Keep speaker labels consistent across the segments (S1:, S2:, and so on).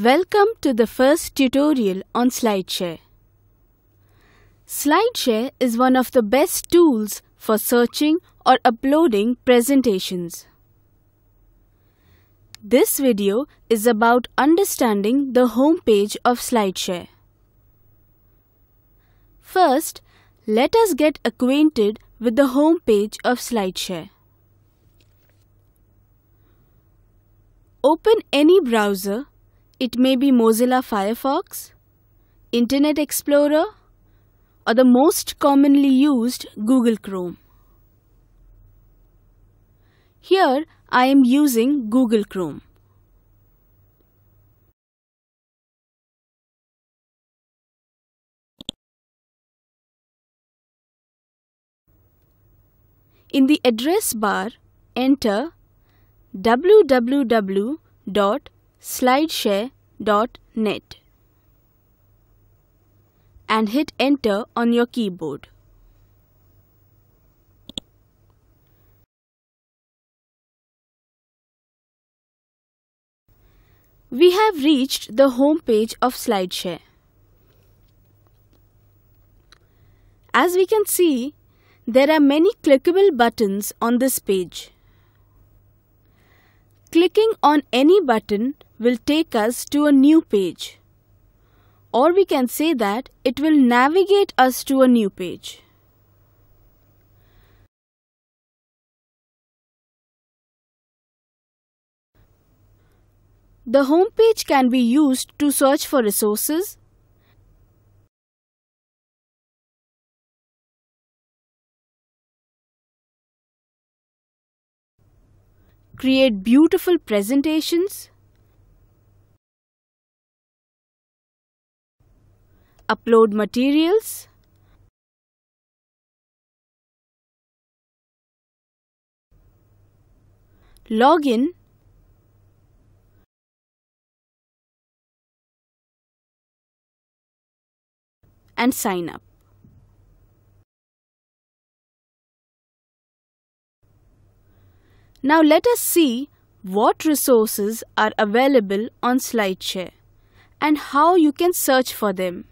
S1: Welcome to the first tutorial on SlideShare. SlideShare is one of the best tools for searching or uploading presentations. This video is about understanding the home page of SlideShare. First, let us get acquainted with the home page of SlideShare. Open any browser it may be Mozilla Firefox, Internet Explorer, or the most commonly used Google Chrome. Here I am using Google Chrome. In the address bar, enter www slideshare.net and hit enter on your keyboard. We have reached the home page of SlideShare. As we can see, there are many clickable buttons on this page. Clicking on any button will take us to a new page. Or we can say that it will navigate us to a new page.
S2: The home page can be used to search for resources, create beautiful presentations, upload materials, login, and sign up.
S1: Now let us see what resources are available on SlideShare and how you can search for them.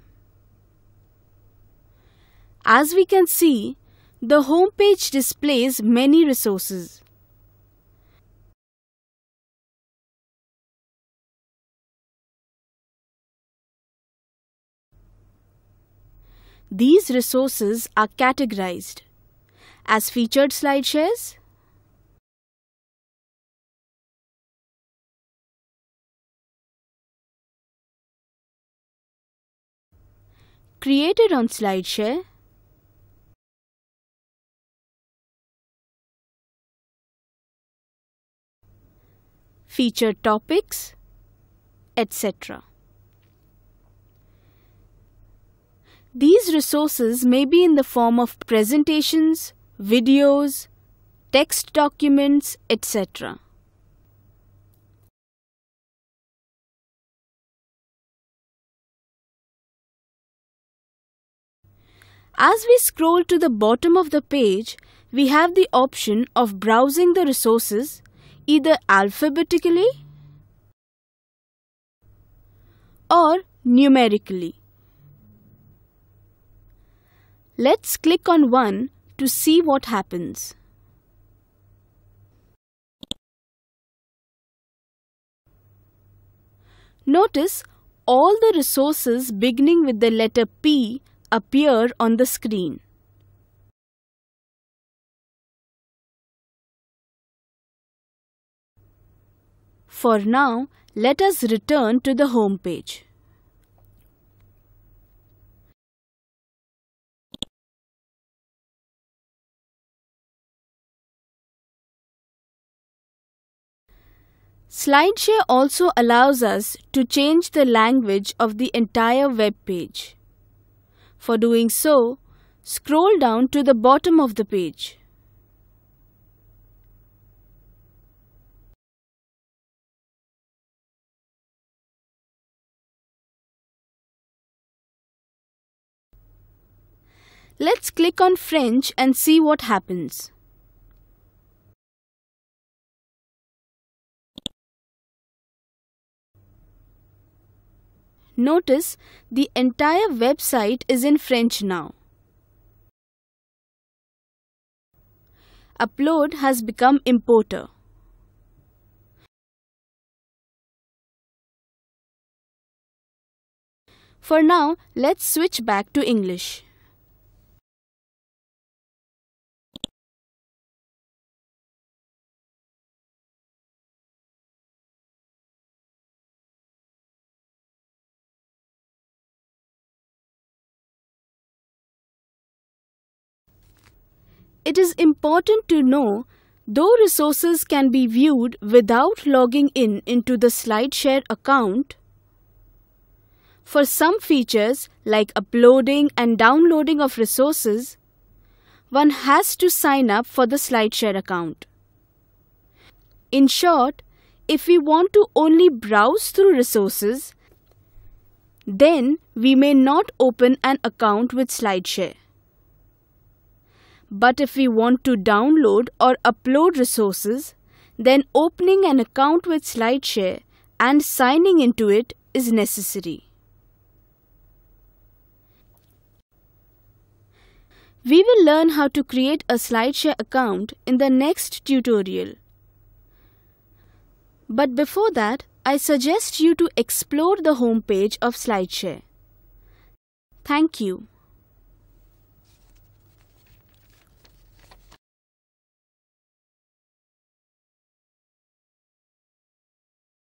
S1: As we can see, the home page displays many resources. These resources are categorized as featured slide shares,
S2: created on SlideShare feature
S1: topics, etc. These resources may be in the form of presentations, videos, text documents, etc. As we scroll to the bottom of the page, we have the option of browsing the resources either alphabetically or numerically. Let's click on one to see what happens. Notice all the resources beginning with the letter P appear on the screen.
S2: For now, let us return to the home page.
S1: SlideShare also allows us to change the language of the entire web page. For doing so, scroll down to the bottom of the page.
S2: Let's click on French and see what happens. Notice the entire
S1: website is in French now. Upload has become importer.
S2: For now, let's switch back to English. it is
S1: important to know though resources can be viewed without logging in into the SlideShare account, for some features like uploading and downloading of resources, one has to sign up for the SlideShare account. In short, if we want to only browse through resources, then we may not open an account with SlideShare. But if we want to download or upload resources, then opening an account with SlideShare and signing into it is necessary. We will learn how to create a SlideShare account in the next tutorial. But before that, I suggest you to explore the homepage of SlideShare. Thank you.